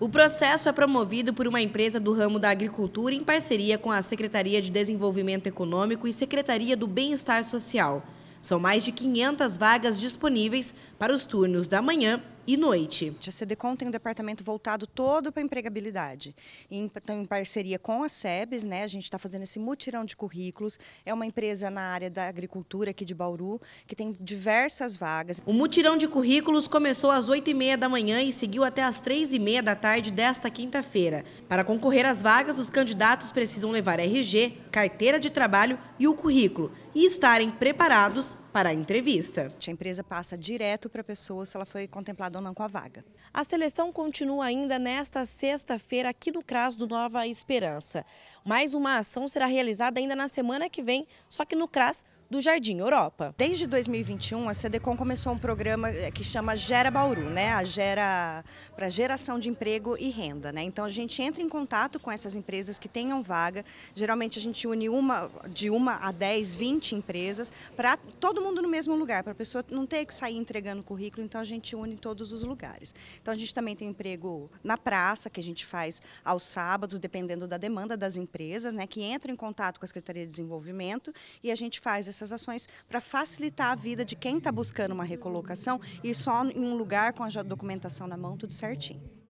O processo é promovido por uma empresa do ramo da agricultura em parceria com a Secretaria de Desenvolvimento Econômico e Secretaria do Bem-Estar Social. São mais de 500 vagas disponíveis para os turnos da manhã e noite. A CDCOM tem um departamento voltado todo para empregabilidade. Então, em parceria com a SEBS, né, a gente está fazendo esse mutirão de currículos. É uma empresa na área da agricultura aqui de Bauru, que tem diversas vagas. O mutirão de currículos começou às 8h30 da manhã e seguiu até às 3h30 da tarde desta quinta-feira. Para concorrer às vagas, os candidatos precisam levar RG, carteira de trabalho e o currículo e estarem preparados para a entrevista. A empresa passa direto para a pessoa se ela foi contemplada ou não com a vaga. A seleção continua ainda nesta sexta-feira aqui no CRAS do Nova Esperança. Mais uma ação será realizada ainda na semana que vem, só que no CRAS do Jardim Europa. Desde 2021, a CDCOM começou um programa eh, que chama Gera Bauru, né? A gera para geração de emprego e renda, né? Então a gente entra em contato com essas empresas que tenham vaga. Geralmente a gente une uma de uma a 10, 20 empresas para todo mundo no mesmo lugar, para a pessoa não ter que sair entregando currículo, então a gente une todos os lugares. Então a gente também tem emprego na praça, que a gente faz aos sábados, dependendo da demanda das empresas, né, que entra em contato com a Secretaria de Desenvolvimento e a gente faz essas essas ações para facilitar a vida de quem está buscando uma recolocação e só em um lugar com a documentação na mão, tudo certinho.